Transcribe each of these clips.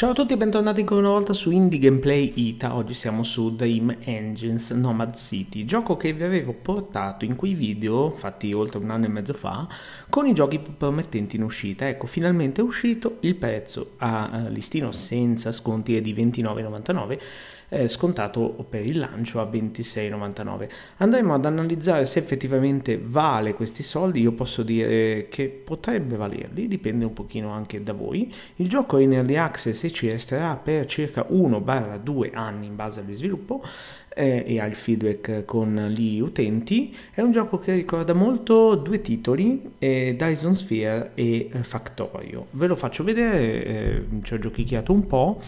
Ciao a tutti e bentornati ancora una volta su Indie Gameplay Ita, oggi siamo su Dream Engines Nomad City, gioco che vi avevo portato in quei video, fatti oltre un anno e mezzo fa, con i giochi promettenti in uscita. Ecco, finalmente è uscito, il prezzo a eh, listino senza sconti è di 29,99 eh, scontato per il lancio a 26,99. Andremo ad analizzare se effettivamente vale questi soldi, io posso dire che potrebbe valerli, dipende un pochino anche da voi. Il gioco è in early access e ci resterà per circa 1-2 anni in base allo sviluppo eh, e al feedback con gli utenti. È un gioco che ricorda molto due titoli, eh, Dyson Sphere e Factorio. Ve lo faccio vedere, eh, ci ho giochicchiato un po'.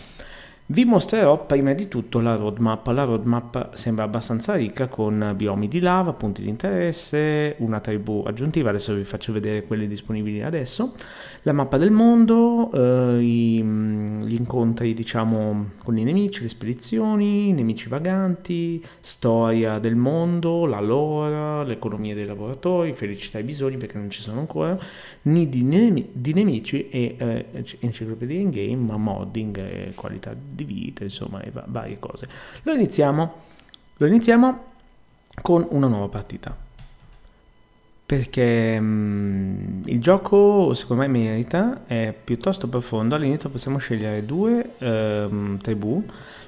Vi mostrerò prima di tutto la roadmap. La roadmap sembra abbastanza ricca con biomi di lava, punti di interesse, una tribù aggiuntiva, adesso vi faccio vedere quelle disponibili adesso, la mappa del mondo, eh, i, mm, gli incontri diciamo con i nemici, le spedizioni, i nemici vaganti, storia del mondo, la lore, l'economia dei lavoratori, felicità e bisogni perché non ci sono ancora, nidi di, nemici e eh, enciclopedia in game, modding e qualità di di vita, insomma, e va varie cose. Lo iniziamo, lo iniziamo con una nuova partita. Perché mh, mm, il gioco secondo me merita, è piuttosto profondo. All'inizio possiamo scegliere due ehm, tribù.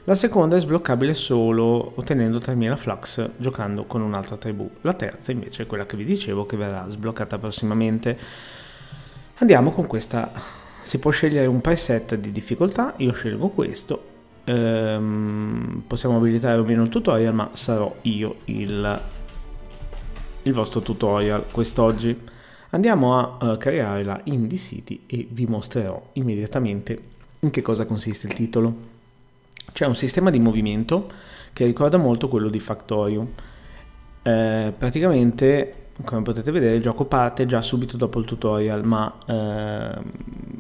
La seconda è sbloccabile solo ottenendo 3000 flux giocando con un'altra tribù. La terza invece è quella che vi dicevo che verrà sbloccata prossimamente. Andiamo con questa si può scegliere un preset di difficoltà, io scelgo questo, ehm, possiamo abilitare o meno il tutorial, ma sarò io il, il vostro tutorial quest'oggi. Andiamo a uh, creare la Indie City e vi mostrerò immediatamente in che cosa consiste il titolo. C'è un sistema di movimento che ricorda molto quello di Factorio. Eh, praticamente come potete vedere il gioco parte già subito dopo il tutorial ma eh,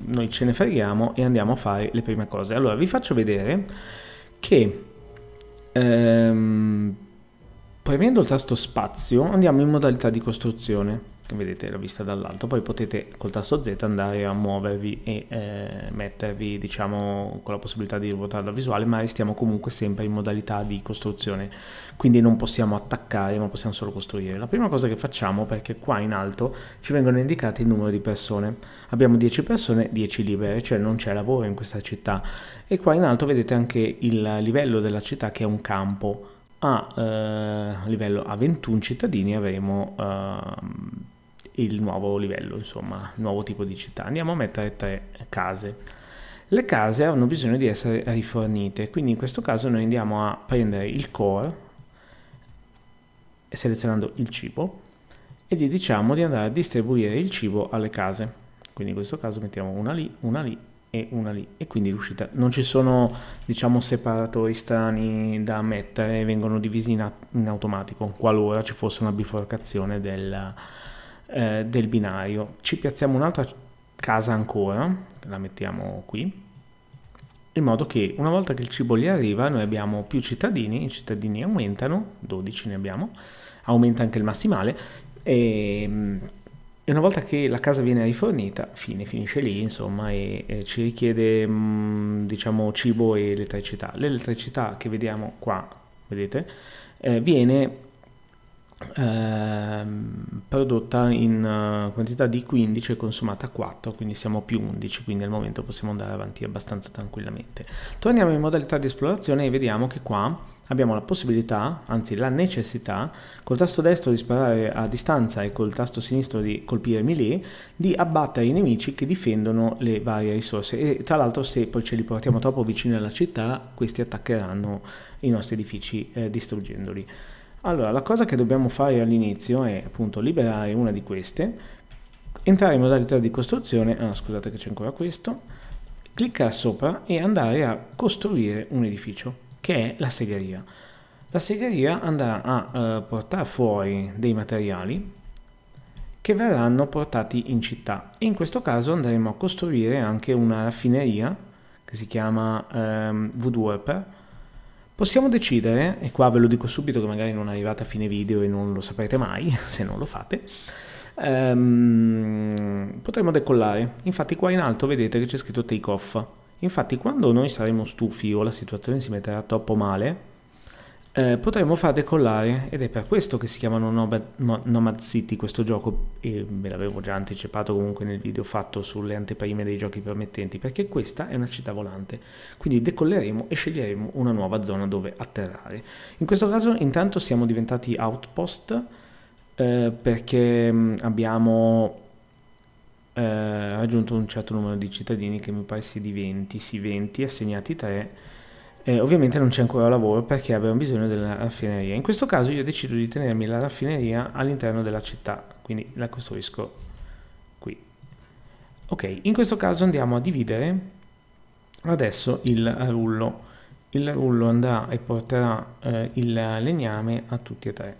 noi ce ne freghiamo e andiamo a fare le prime cose allora vi faccio vedere che ehm, premendo il tasto spazio andiamo in modalità di costruzione vedete la vista dall'alto poi potete col tasto Z andare a muovervi e eh, mettervi diciamo con la possibilità di ruotare la visuale ma restiamo comunque sempre in modalità di costruzione quindi non possiamo attaccare ma possiamo solo costruire la prima cosa che facciamo perché qua in alto ci vengono indicati il numero di persone abbiamo 10 persone 10 libere cioè non c'è lavoro in questa città e qua in alto vedete anche il livello della città che è un campo a eh, livello a 21 cittadini avremo eh, il nuovo livello, insomma, nuovo tipo di città. Andiamo a mettere tre case. Le case hanno bisogno di essere rifornite, quindi in questo caso noi andiamo a prendere il core, selezionando il cibo, e gli diciamo di andare a distribuire il cibo alle case. Quindi in questo caso mettiamo una lì, una lì e una lì e quindi l'uscita non ci sono diciamo separatori strani da mettere vengono divisi in, in automatico qualora ci fosse una biforcazione della, eh, del binario. Ci piazziamo un'altra casa ancora, la mettiamo qui, in modo che una volta che il cibo gli arriva noi abbiamo più cittadini, i cittadini aumentano, 12 ne abbiamo, aumenta anche il massimale e, mm, e una volta che la casa viene rifornita, fine, finisce lì insomma e, e ci richiede mm, diciamo cibo e elettricità. L'elettricità che vediamo qua, vedete, eh, viene Ehm, prodotta in eh, quantità di 15 e consumata 4 quindi siamo più 11 quindi al momento possiamo andare avanti abbastanza tranquillamente torniamo in modalità di esplorazione e vediamo che qua abbiamo la possibilità anzi la necessità col tasto destro di sparare a distanza e col tasto sinistro di colpire melee di abbattere i nemici che difendono le varie risorse e tra l'altro se poi ce li portiamo troppo vicini alla città questi attaccheranno i nostri edifici eh, distruggendoli allora, la cosa che dobbiamo fare all'inizio è appunto liberare una di queste, entrare in modalità di costruzione, ah scusate che c'è ancora questo, cliccare sopra e andare a costruire un edificio, che è la segheria. La segheria andrà a eh, portare fuori dei materiali che verranno portati in città e in questo caso andremo a costruire anche una raffineria che si chiama ehm, Woodworker Possiamo decidere, e qua ve lo dico subito che magari non arrivate a fine video e non lo saprete mai se non lo fate, ehm, potremmo decollare. Infatti qua in alto vedete che c'è scritto take off. Infatti quando noi saremo stufi o la situazione si metterà troppo male, eh, potremmo far decollare ed è per questo che si chiamano Nomad City questo gioco e ve l'avevo già anticipato comunque nel video fatto sulle anteprime dei giochi permettenti perché questa è una città volante quindi decolleremo e sceglieremo una nuova zona dove atterrare in questo caso intanto siamo diventati outpost eh, perché mm, abbiamo eh, raggiunto un certo numero di cittadini che mi pare si 20, si 20 assegnati 3 eh, ovviamente non c'è ancora lavoro perché abbiamo bisogno della raffineria. In questo caso io decido di tenermi la raffineria all'interno della città, quindi la costruisco qui. Ok, in questo caso andiamo a dividere adesso il rullo. Il rullo andrà e porterà eh, il legname a tutti e tre.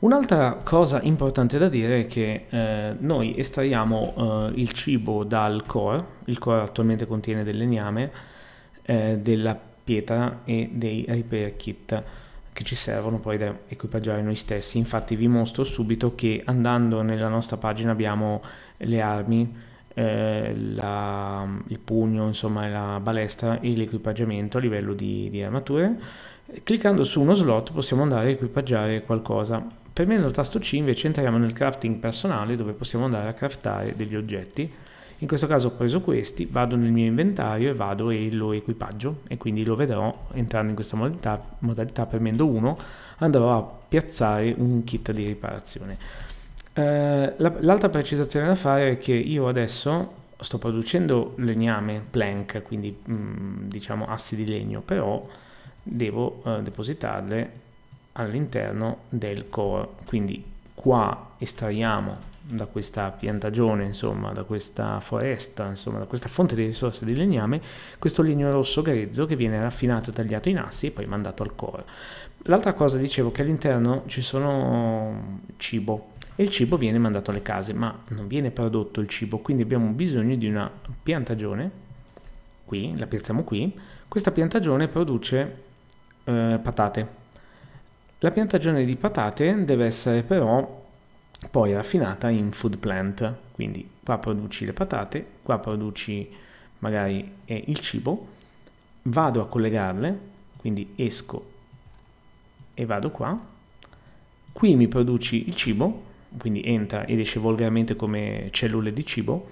Un'altra cosa importante da dire è che eh, noi estraiamo eh, il cibo dal core, il core attualmente contiene del legname, eh, della pietra e dei repair kit che ci servono poi da equipaggiare noi stessi. Infatti vi mostro subito che andando nella nostra pagina abbiamo le armi, eh, la, il pugno, insomma la balestra e l'equipaggiamento a livello di, di armature. Cliccando su uno slot possiamo andare a equipaggiare qualcosa. Premendo il tasto C invece entriamo nel crafting personale dove possiamo andare a craftare degli oggetti in questo caso ho preso questi, vado nel mio inventario e vado e lo equipaggio e quindi lo vedrò entrando in questa modalità, modalità premendo 1 andrò a piazzare un kit di riparazione. Eh, l'altra precisazione da fare è che io adesso sto producendo legname, plank, quindi mh, mm, diciamo assi di legno, però devo eh, depositarle all'interno del core. Quindi qua estraiamo da questa piantagione, insomma, da questa foresta, insomma, da questa fonte di risorse di legname, questo legno rosso grezzo che viene raffinato e tagliato in assi e poi mandato al coro. L'altra cosa dicevo che all'interno ci sono cibo e il cibo viene mandato alle case, ma non viene prodotto il cibo, quindi abbiamo bisogno di una piantagione qui, la piazziamo qui. Questa piantagione produce eh, patate. La piantagione di patate deve essere però poi raffinata in food plant, quindi qua produci le patate, qua produci magari eh, il cibo, vado a collegarle, quindi esco e vado qua, qui mi produci il cibo, quindi entra ed esce volgarmente come cellule di cibo,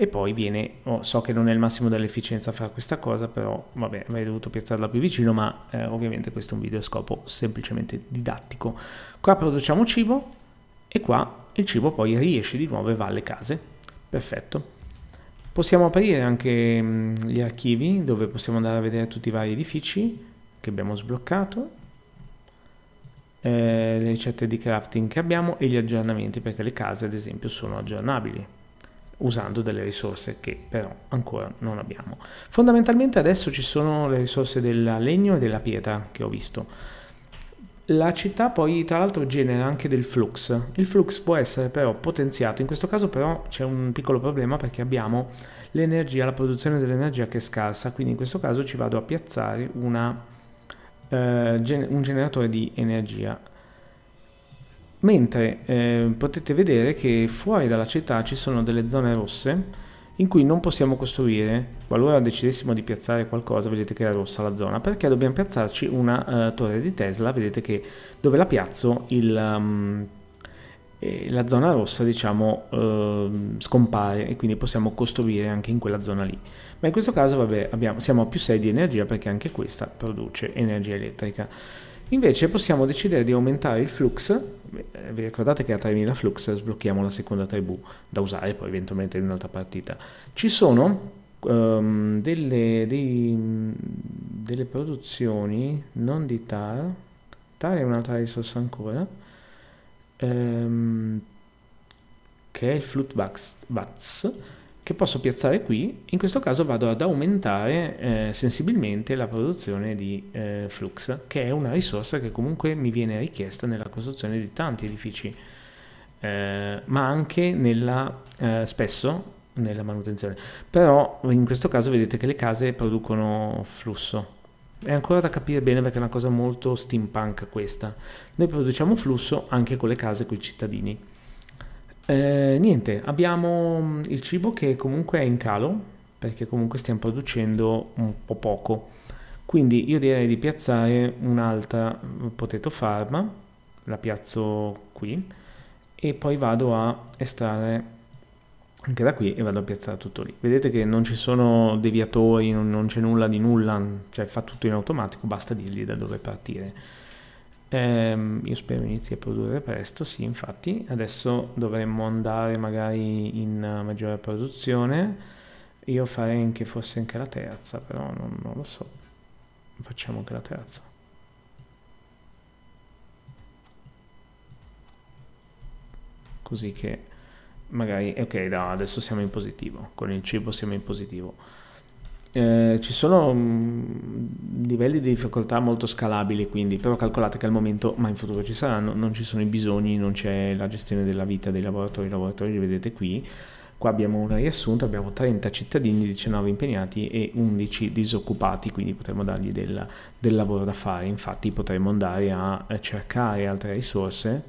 e poi viene, oh, so che non è il massimo dell'efficienza fare questa cosa, però vabbè, avrei dovuto piazzarla più vicino, ma eh, ovviamente questo è un video a scopo semplicemente didattico. Qua produciamo cibo, e qua il cibo poi riesce di nuovo e va alle case. Perfetto. Possiamo aprire anche mm, gli archivi dove possiamo andare a vedere tutti i vari edifici che abbiamo sbloccato, eh, le ricette di crafting che abbiamo e gli aggiornamenti perché le case ad esempio sono aggiornabili usando delle risorse che però ancora non abbiamo. Fondamentalmente adesso ci sono le risorse del legno e della pietra che ho visto la città poi tra l'altro genera anche del flux, il flux può essere però potenziato, in questo caso però c'è un piccolo problema perché abbiamo l'energia, la produzione dell'energia che è scarsa, quindi in questo caso ci vado a piazzare una, eh, un generatore di energia. Mentre eh, potete vedere che fuori dalla città ci sono delle zone rosse, in cui non possiamo costruire, qualora decidessimo di piazzare qualcosa, vedete che è rossa la zona, perché dobbiamo piazzarci una uh, torre di Tesla, vedete che dove la piazzo il, um, eh, la zona rossa diciamo uh, scompare e quindi possiamo costruire anche in quella zona lì. Ma in questo caso vabbè, abbiamo, siamo a più 6 di energia perché anche questa produce energia elettrica. Invece possiamo decidere di aumentare il flux, vi eh, ricordate che a 3000 flux sblocchiamo la seconda tribù da usare poi eventualmente in un'altra partita. Ci sono um, delle, dei, delle, produzioni non di TAR, TAR è un'altra risorsa ancora, um, che è il Flutbats, che posso piazzare qui, in questo caso vado ad aumentare eh, sensibilmente la produzione di eh, flux, che è una risorsa che comunque mi viene richiesta nella costruzione di tanti edifici, eh, ma anche nella, eh, spesso nella manutenzione. Però in questo caso vedete che le case producono flusso. È ancora da capire bene perché è una cosa molto steampunk questa. Noi produciamo flusso anche con le case, con i cittadini. Eh, niente, abbiamo mm, il cibo che comunque è in calo, perché comunque stiamo producendo un po' poco. Quindi io direi di piazzare un'altra mm, potato farm, la piazzo qui, e poi vado a estrarre anche da qui e vado a piazzare tutto lì. Vedete che non ci sono deviatori, non c'è nulla di nulla, cioè fa tutto in automatico, basta dirgli da dove partire. Ehm, io spero inizi a produrre presto, sì, infatti adesso dovremmo andare magari in maggiore produzione. Io farei anche forse anche la terza, però non, non lo so. Facciamo anche la terza. Così che magari, ok, no, adesso siamo in positivo, con il cibo siamo in positivo. Eh, ci sono mm, livelli di difficoltà molto scalabili, quindi però calcolate che al momento, ma in futuro ci saranno, non ci sono i bisogni, non c'è la gestione della vita dei lavoratori, i lavoratori li vedete qui. Qua abbiamo un riassunto, abbiamo 30 cittadini, 19 impegnati e 11 disoccupati, quindi potremmo dargli del, del lavoro da fare. Infatti potremmo andare a cercare altre risorse,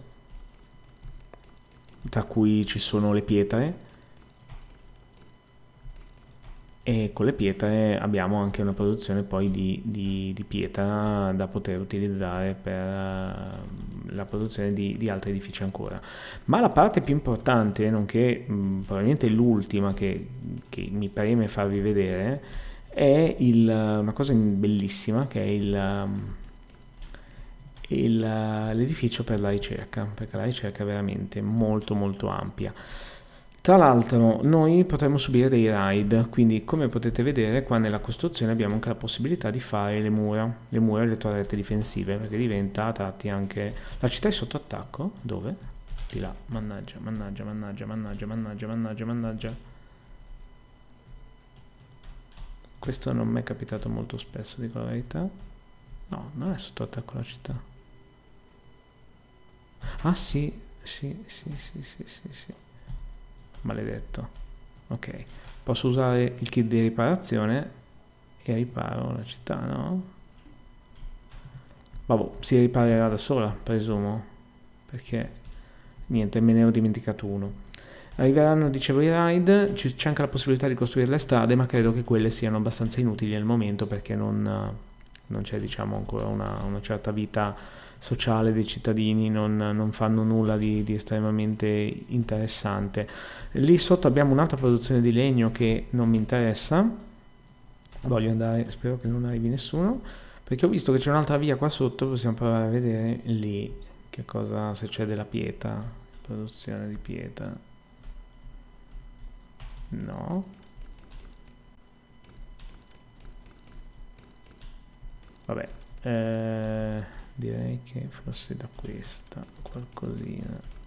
tra cui ci sono le pietre, e con le pietre abbiamo anche una produzione poi di, di, di pietra da poter utilizzare per ehm, la produzione di, di, altri edifici ancora. Ma la parte più importante, nonché probabilmente l'ultima che, che, mi preme farvi vedere, è il, una cosa bellissima che è il, ehm, il, l'edificio per la ricerca, perché la ricerca è veramente molto molto ampia. Tra l'altro noi potremmo subire dei raid, quindi come potete vedere qua nella costruzione abbiamo anche la possibilità di fare le mura, le mura e le torrette difensive, perché diventa a tratti anche... La città è sotto attacco? Dove? Di là, mannaggia, mannaggia, mannaggia, mannaggia, mannaggia, mannaggia, mannaggia. Questo non mi è capitato molto spesso, dico la verità. No, non è sotto attacco la città. Ah sì, sì, sì, sì, sì, sì. sì maledetto ok posso usare il kit di riparazione e riparo la città no? vabbè boh, si riparerà da sola presumo perché niente me ne ho dimenticato uno Arriveranno, dicevo, i raid, c'è anche la possibilità di costruire le strade, ma credo che quelle siano abbastanza inutili al momento perché non, non c'è, diciamo, ancora una, una certa vita sociale dei cittadini, non, non fanno nulla di, di, estremamente interessante. Lì sotto abbiamo un'altra produzione di legno che non mi interessa, voglio andare, spero che non arrivi nessuno, perché ho visto che c'è un'altra via qua sotto, possiamo provare a vedere lì che cosa, se c'è della pietra, produzione di pietra. No, vabbè eh, direi che forse da questa qualcosina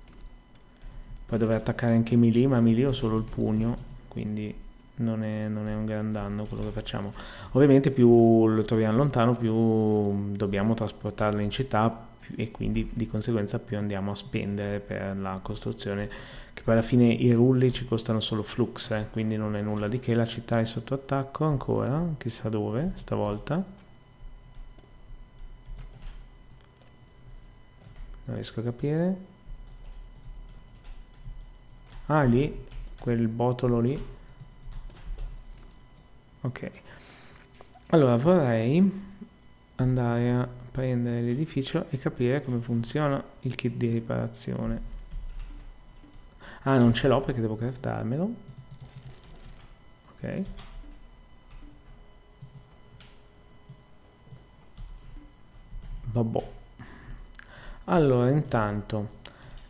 poi dovrei attaccare anche Mili, ma Mili ho solo il pugno quindi non è, non è un gran danno quello che facciamo ovviamente più lo troviamo lontano più dobbiamo trasportarlo in città e quindi di conseguenza più andiamo a spendere per la costruzione che poi alla fine i rulli ci costano solo flux eh, quindi non è nulla di che la città è sotto attacco ancora chissà dove stavolta non riesco a capire ah lì quel botolo lì ok allora vorrei andare a prendere l'edificio e capire come funziona il kit di riparazione ah non ce l'ho perché devo craftarmelo ok vabbò allora, intanto,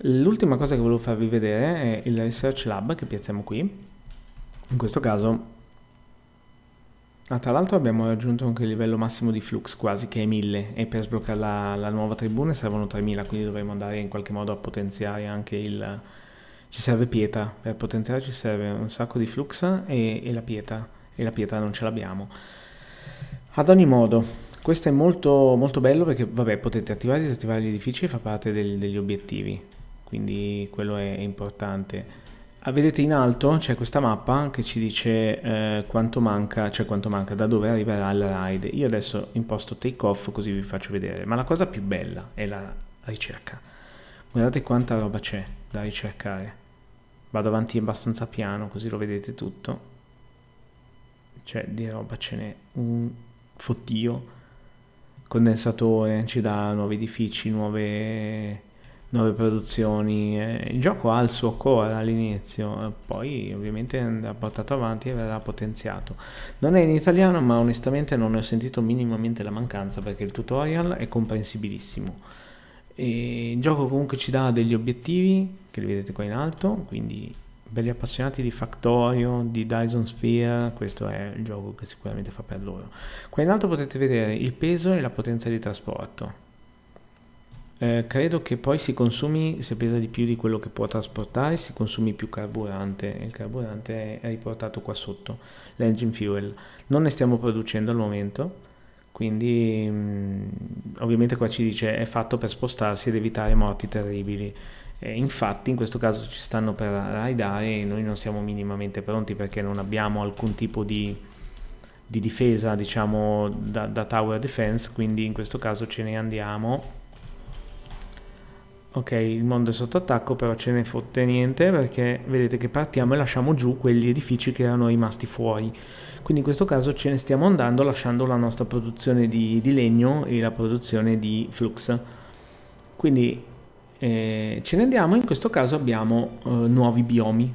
l'ultima cosa che volevo farvi vedere è il Research Lab che piazziamo qui. In questo caso, ah, tra l'altro abbiamo raggiunto anche il livello massimo di flux quasi, che è 1000, e per sbloccare la, la nuova tribuna servono 3000, quindi dovremmo andare in qualche modo a potenziare anche il... Ci serve pietra, per potenziare ci serve un sacco di flux e, e la pietra, e la pietra non ce l'abbiamo. Ad ogni modo, questo è molto, molto bello perché vabbè, potete attivare e disattivare gli edifici e fa parte del, degli obiettivi, quindi quello è importante. Ah, vedete in alto c'è questa mappa che ci dice eh, quanto manca, cioè quanto manca, da dove arriverà la ride. Io adesso imposto take off così vi faccio vedere, ma la cosa più bella è la ricerca. Guardate quanta roba c'è da ricercare. Vado avanti abbastanza piano così lo vedete tutto. Cioè di roba ce n'è un fottio condensatore, ci dà nuovi edifici, nuove, nuove produzioni. Il gioco ha il suo core all'inizio, poi ovviamente andrà portato avanti e verrà potenziato. Non è in italiano, ma onestamente non ne ho sentito minimamente la mancanza perché il tutorial è comprensibilissimo. E il gioco comunque ci dà degli obiettivi, che li vedete qua in alto, quindi per gli appassionati di Factorio, di Dyson Sphere, questo è il gioco che sicuramente fa per loro. Qua in alto potete vedere il peso e la potenza di trasporto. Eh, credo che poi si consumi, se pesa di più di quello che può trasportare, si consumi più carburante. e Il carburante è riportato qua sotto, l'engine fuel. Non ne stiamo producendo al momento, quindi mm, ovviamente qua ci dice è fatto per spostarsi ed evitare morti terribili. Eh, infatti in questo caso ci stanno per raidare e noi non siamo minimamente pronti perché non abbiamo alcun tipo di, di difesa diciamo da, da, tower defense quindi in questo caso ce ne andiamo ok il mondo è sotto attacco però ce ne fotte niente perché vedete che partiamo e lasciamo giù quegli edifici che erano rimasti fuori quindi in questo caso ce ne stiamo andando lasciando la nostra produzione di, di legno e la produzione di flux quindi eh, ce ne andiamo, in questo caso abbiamo eh, nuovi biomi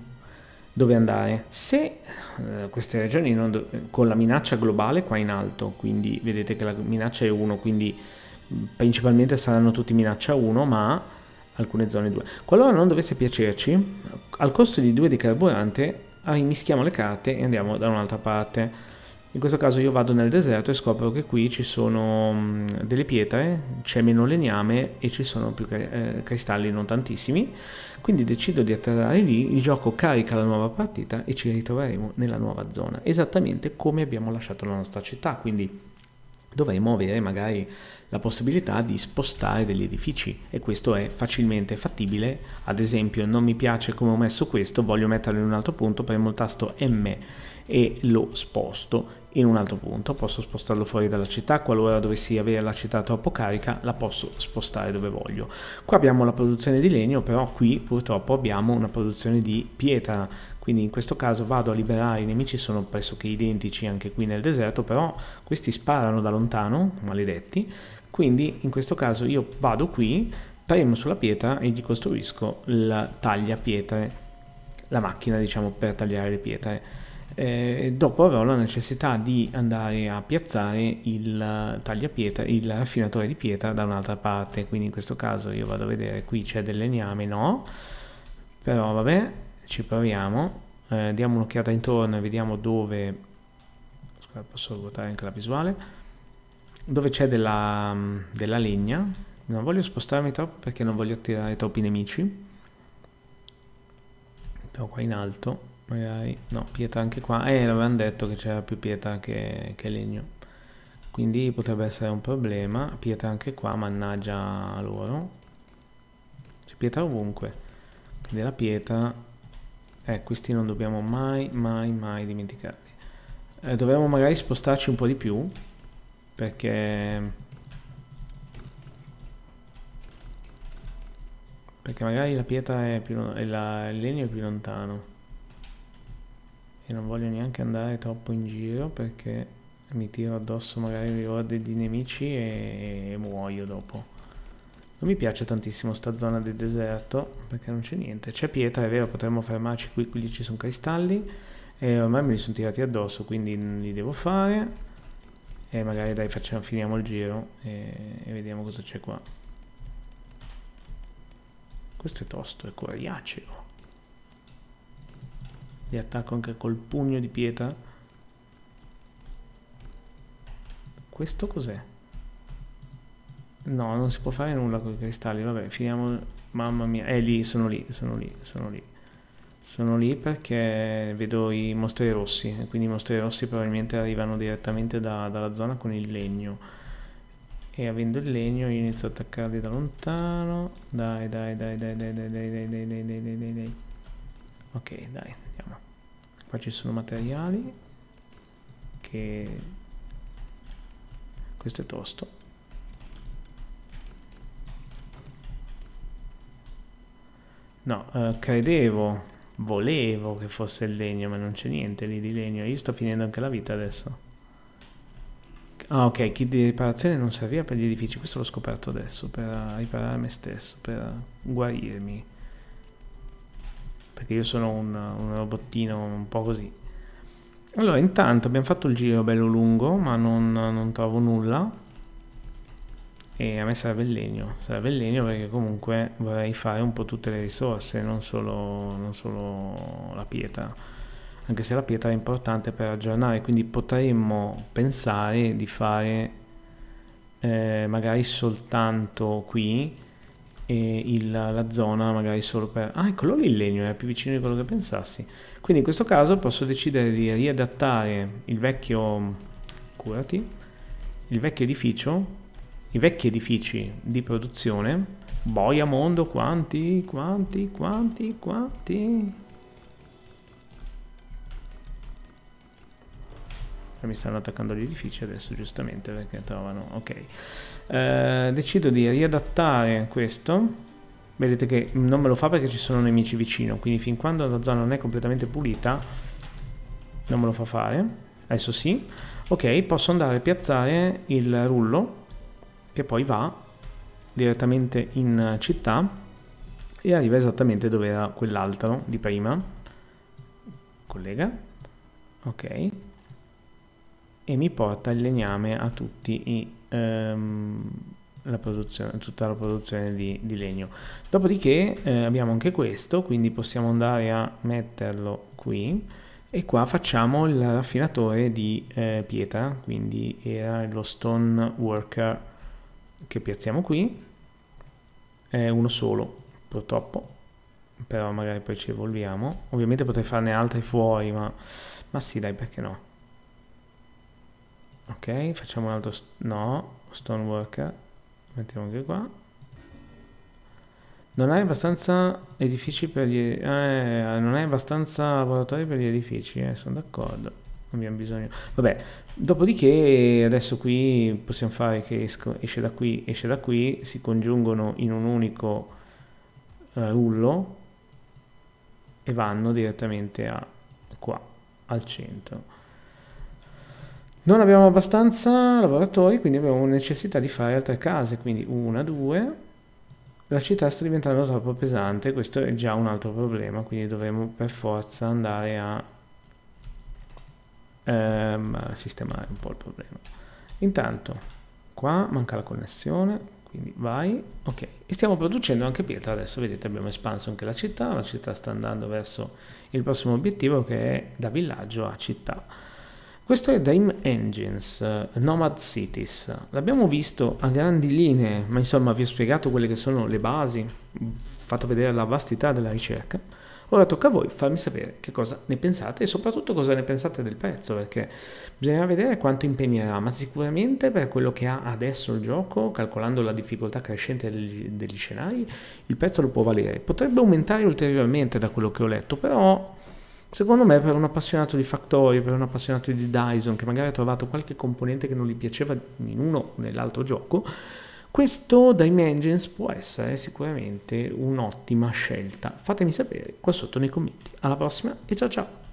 dove andare. Se eh, queste regioni do- con la minaccia globale qua in alto, quindi vedete che la minaccia è 1, quindi principalmente saranno tutti minaccia 1, ma alcune zone 2. Qualora non dovesse piacerci, al costo di 2 di carburante, rimischiamo ah, le carte e andiamo da un'altra parte. In questo caso io vado nel deserto e scopro che qui ci sono mm, delle pietre, c'è meno legname e ci sono più eh, cristalli non tantissimi, quindi decido di atterrare lì, il gioco carica la nuova partita e ci ritroveremo nella nuova zona, esattamente come abbiamo lasciato la nostra città, quindi dovremo avere magari la possibilità di spostare degli edifici e questo è facilmente fattibile, ad esempio non mi piace come ho messo questo, voglio metterlo in un altro punto, premo il tasto M e lo sposto in un altro punto, posso spostarlo fuori dalla città, qualora dovessi avere la città troppo carica la posso spostare dove voglio. Qua abbiamo la produzione di legno, però qui purtroppo abbiamo una produzione di pietra, quindi in questo caso vado a liberare i nemici, sono pressoché identici anche qui nel deserto, però questi sparano da lontano, maledetti, quindi in questo caso io vado qui, premo sulla pietra e gli costruisco la taglia pietre, la macchina diciamo per tagliare le pietre. Eh, dopo avrò la necessità di andare a piazzare il tagliapietra, il raffinatore di pietra da un'altra parte, quindi in questo caso io vado a vedere qui c'è del legname, no, però vabbè, ci proviamo, eh, diamo un'occhiata intorno e vediamo dove, scusate posso ruotare anche la visuale, dove c'è della, della legna. Non voglio spostarmi troppo perché non voglio attirare troppi nemici. Però qua in alto, magari... No, pietra anche qua. Eh, l'avevano detto che c'era più pietra che, che legno. Quindi potrebbe essere un problema. Pietra anche qua, mannaggia loro. C'è pietra ovunque. Quindi la pietra... Eh, questi non dobbiamo mai, mai, mai dimenticarli. Eh, dovremmo magari spostarci un po' di più perché Perché magari la pietra è più e la, il legno è più lontano. E non voglio neanche andare troppo in giro perché mi tiro addosso magari le orde di nemici e, e, muoio dopo. Non mi piace tantissimo sta zona del deserto perché non c'è niente. C'è pietra, è vero, potremmo fermarci qui, qui ci sono cristalli e ormai me li sono tirati addosso, quindi li devo fare e magari dai facciamo, finiamo il giro e, e vediamo cosa c'è qua questo è tosto, è coriaceo li attacco anche col pugno di pietra questo cos'è? no, non si può fare nulla con i cristalli vabbè, finiamo mamma mia, eh lì, sono lì, sono lì, sono lì sono lì perché vedo i mostri rossi, e quindi i mostri rossi probabilmente arrivano direttamente da, dalla zona con il legno. E avendo il legno io inizio ad attaccarli da lontano. Dai, dai, dai, dai, dai, dai, dai, dai, dai, dai, dai, dai, dai, dai. Ok, dai, andiamo. Qua ci sono materiali. Che... Questo è tosto. No, eh, credevo Volevo che fosse il legno, ma non c'è niente lì di legno. Io sto finendo anche la vita adesso. Ah, ok, kit di riparazione non serviva per gli edifici. Questo l'ho scoperto adesso, per riparare me stesso, per guarirmi. Perché io sono un, un robottino un po' così. Allora, intanto abbiamo fatto il giro bello lungo, ma non, non trovo nulla e a me serve il legno, serve il legno perché comunque vorrei fare un po' tutte le risorse, non solo, non solo la pietra, anche se la pietra è importante per aggiornare, quindi potremmo pensare di fare eh, magari soltanto qui e il, la zona magari solo per... Ah, eccolo lì il legno, è più vicino di quello che pensassi. Quindi in questo caso posso decidere di riadattare il vecchio... curati, il vecchio edificio i vecchi edifici di produzione, boia mondo, quanti, quanti, quanti, quanti. Eh, mi stanno attaccando gli edifici adesso giustamente perché trovano... Ok. Eh, decido di riadattare questo. Vedete che non me lo fa perché ci sono nemici vicino, quindi fin quando la zona non è completamente pulita non me lo fa fare. Adesso sì. Ok, posso andare a piazzare il rullo che poi va direttamente in città e arriva esattamente dove era quell'altro di prima. Collega. Ok. E mi porta il legname a tutti i... Um, la tutta la produzione di, di legno. Dopodiché eh, abbiamo anche questo, quindi possiamo andare a metterlo qui e qua facciamo il raffinatore di eh, pietra, quindi era lo stone worker che piazziamo qui è uno solo purtroppo però magari poi ci evolviamo ovviamente potrei farne altri fuori ma, ma sì dai perché no ok facciamo un altro no stone worker mettiamo anche qua non hai abbastanza edifici per gli eh, non hai abbastanza laboratori per gli edifici eh, sono d'accordo abbiamo bisogno. Vabbè, dopodiché adesso qui possiamo fare che esco, esce da qui, esce da qui, si congiungono in un unico rullo eh, e vanno direttamente a qua, al centro. Non abbiamo abbastanza lavoratori, quindi abbiamo necessità di fare altre case, quindi una, due. La città sta diventando troppo pesante, questo è già un altro problema, quindi dovremo per forza andare a ehm, sistemare un po' il problema. Intanto qua manca la connessione, quindi vai, ok. E stiamo producendo anche pietra adesso, vedete abbiamo espanso anche la città, la città sta andando verso il prossimo obiettivo che è da villaggio a città. Questo è Dime Engines, Nomad Cities. L'abbiamo visto a grandi linee, ma insomma vi ho spiegato quelle che sono le basi, fatto vedere la vastità della ricerca. Ora tocca a voi farmi sapere che cosa ne pensate e soprattutto cosa ne pensate del prezzo, perché bisognerà vedere quanto impegnerà, ma sicuramente per quello che ha adesso il gioco, calcolando la difficoltà crescente degli, degli scenari, il prezzo lo può valere. Potrebbe aumentare ulteriormente da quello che ho letto, però Secondo me per un appassionato di Factory, per un appassionato di Dyson che magari ha trovato qualche componente che non gli piaceva in uno o nell'altro gioco, questo Dimensions può essere sicuramente un'ottima scelta. Fatemi sapere qua sotto nei commenti. Alla prossima e ciao ciao!